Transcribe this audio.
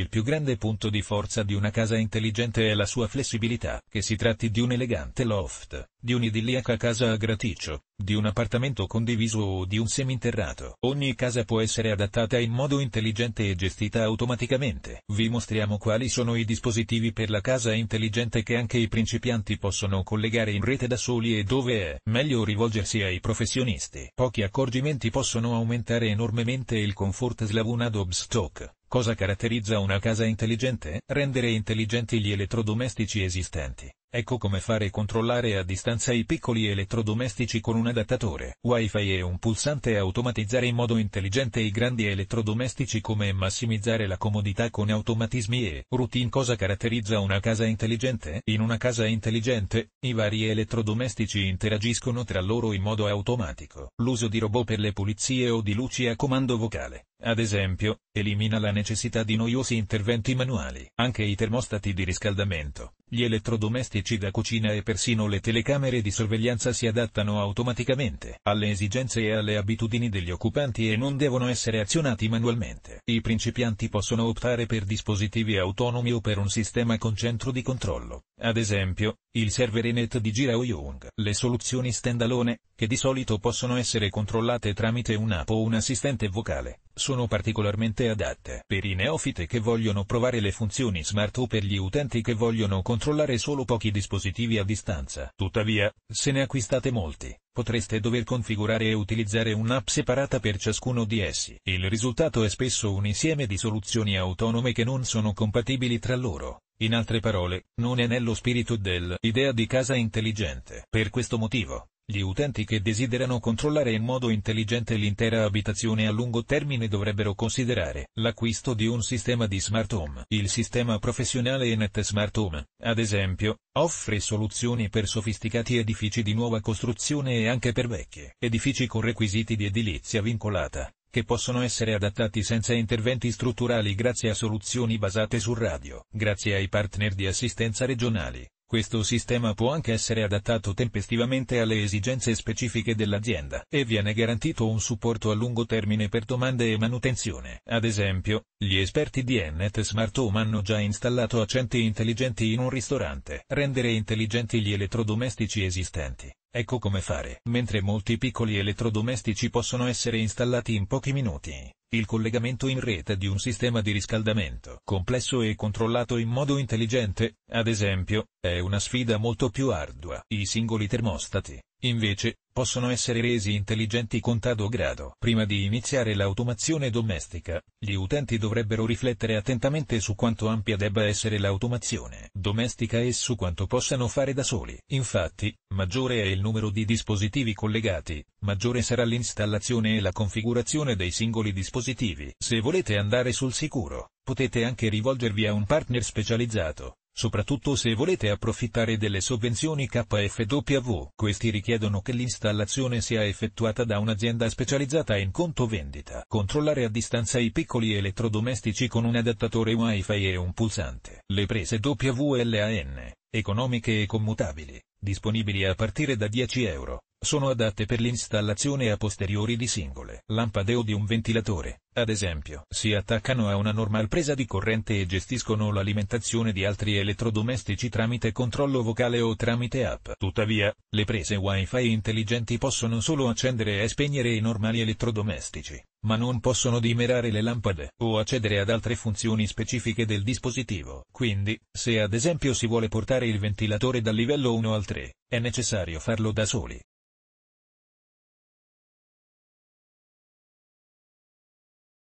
il più grande punto di forza di una casa intelligente è la sua flessibilità, che si tratti di un elegante loft, di un'idilliaca casa a graticcio, di un appartamento condiviso o di un seminterrato. Ogni casa può essere adattata in modo intelligente e gestita automaticamente. Vi mostriamo quali sono i dispositivi per la casa intelligente che anche i principianti possono collegare in rete da soli e dove è meglio rivolgersi ai professionisti. Pochi accorgimenti possono aumentare enormemente il comfort slavunadob Dobstock. Cosa caratterizza una casa intelligente? Rendere intelligenti gli elettrodomestici esistenti. Ecco come fare e controllare a distanza i piccoli elettrodomestici con un adattatore, wifi e un pulsante e automatizzare in modo intelligente i grandi elettrodomestici come massimizzare la comodità con automatismi e routine cosa caratterizza una casa intelligente? In una casa intelligente, i vari elettrodomestici interagiscono tra loro in modo automatico. L'uso di robot per le pulizie o di luci a comando vocale, ad esempio, elimina la necessità di noiosi interventi manuali. Anche i termostati di riscaldamento gli elettrodomestici da cucina e persino le telecamere di sorveglianza si adattano automaticamente alle esigenze e alle abitudini degli occupanti e non devono essere azionati manualmente. I principianti possono optare per dispositivi autonomi o per un sistema con centro di controllo. Ad esempio, il server serverinet di Giro Young. Le soluzioni standalone, che di solito possono essere controllate tramite un'app o un assistente vocale, sono particolarmente adatte per i neofite che vogliono provare le funzioni smart o per gli utenti che vogliono controllare solo pochi dispositivi a distanza. Tuttavia, se ne acquistate molti, potreste dover configurare e utilizzare un'app separata per ciascuno di essi. Il risultato è spesso un insieme di soluzioni autonome che non sono compatibili tra loro in altre parole, non è nello spirito dell'idea di casa intelligente. Per questo motivo, gli utenti che desiderano controllare in modo intelligente l'intera abitazione a lungo termine dovrebbero considerare l'acquisto di un sistema di smart home. Il sistema professionale Enet Smart Home, ad esempio, offre soluzioni per sofisticati edifici di nuova costruzione e anche per vecchie edifici con requisiti di edilizia vincolata che possono essere adattati senza interventi strutturali grazie a soluzioni basate su radio. Grazie ai partner di assistenza regionali, questo sistema può anche essere adattato tempestivamente alle esigenze specifiche dell'azienda e viene garantito un supporto a lungo termine per domande e manutenzione. Ad esempio, gli esperti di Ennet Smart Home hanno già installato accenti intelligenti in un ristorante. Rendere intelligenti gli elettrodomestici esistenti Ecco come fare. Mentre molti piccoli elettrodomestici possono essere installati in pochi minuti, il collegamento in rete di un sistema di riscaldamento complesso e controllato in modo intelligente, ad esempio, è una sfida molto più ardua. I singoli termostati, Invece, possono essere resi intelligenti contado grado. Prima di iniziare l'automazione domestica, gli utenti dovrebbero riflettere attentamente su quanto ampia debba essere l'automazione domestica e su quanto possano fare da soli. Infatti, maggiore è il numero di dispositivi collegati, maggiore sarà l'installazione e la configurazione dei singoli dispositivi. Se volete andare sul sicuro, potete anche rivolgervi a un partner specializzato soprattutto se volete approfittare delle sovvenzioni KfW. Questi richiedono che l'installazione sia effettuata da un'azienda specializzata in conto vendita. Controllare a distanza i piccoli elettrodomestici con un adattatore Wi-Fi e un pulsante. Le prese WLAN, economiche e commutabili, disponibili a partire da 10 euro sono adatte per l'installazione a posteriori di singole lampade o di un ventilatore, ad esempio. Si attaccano a una normal presa di corrente e gestiscono l'alimentazione di altri elettrodomestici tramite controllo vocale o tramite app. Tuttavia, le prese Wi-Fi intelligenti possono solo accendere e spegnere i normali elettrodomestici, ma non possono dimerare le lampade o accedere ad altre funzioni specifiche del dispositivo. Quindi, se ad esempio si vuole portare il ventilatore dal livello 1 al 3, è necessario farlo da soli